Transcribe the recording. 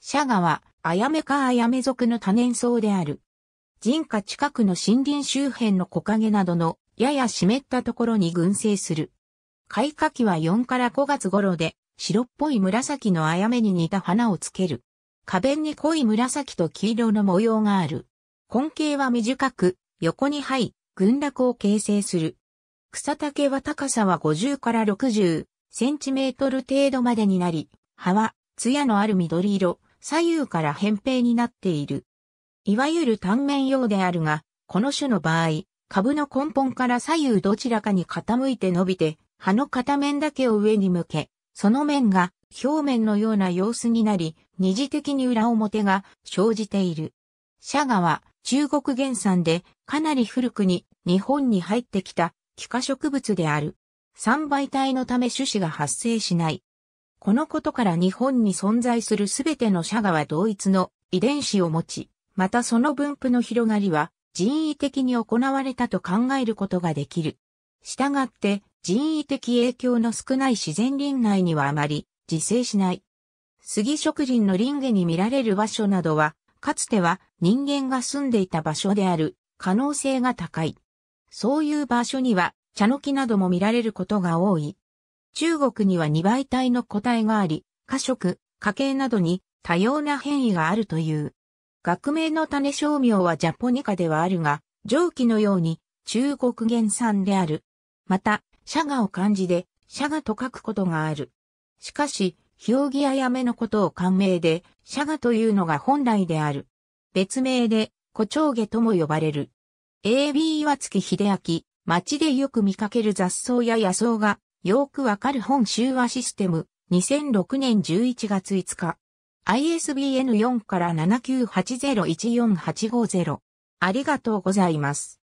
シャガは、アヤメかアヤメ族の多年草である。人家近くの森林周辺の木陰などの、やや湿ったところに群生する。開花期は4から5月頃で、白っぽい紫のあやめに似た花をつける。花弁に濃い紫と黄色の模様がある。根茎は短く、横に這い、群落を形成する。草丈は高さは50から60センチメートル程度までになり、葉は、艶のある緑色、左右から扁平になっている。いわゆる単面用であるが、この種の場合、株の根本から左右どちらかに傾いて伸びて、葉の片面だけを上に向け、その面が表面のような様子になり、二次的に裏表が生じている。シャガは中国原産でかなり古くに日本に入ってきた気化植物である。三倍体のため種子が発生しない。このことから日本に存在するすべての社ガは同一の遺伝子を持ち、またその分布の広がりは人為的に行われたと考えることができる。したがって人為的影響の少ない自然林内にはあまり自生しない。杉植林の林下に見られる場所などは、かつては人間が住んでいた場所である可能性が高い。そういう場所には茶の木なども見られることが多い。中国には2倍体の個体があり、過食、家系などに多様な変異があるという。学名の種商名はジャポニカではあるが、上記のように中国原産である。また、シャガを漢字で、シャガと書くことがある。しかし、表記ややめのことを漢名で、シャガというのが本来である。別名で、小ウゲとも呼ばれる。AB 岩月秀明、町でよく見かける雑草や野草がよーくわかる本集話システム、2006年11月5日。ISBN4 から7980148550。ありがとうございます。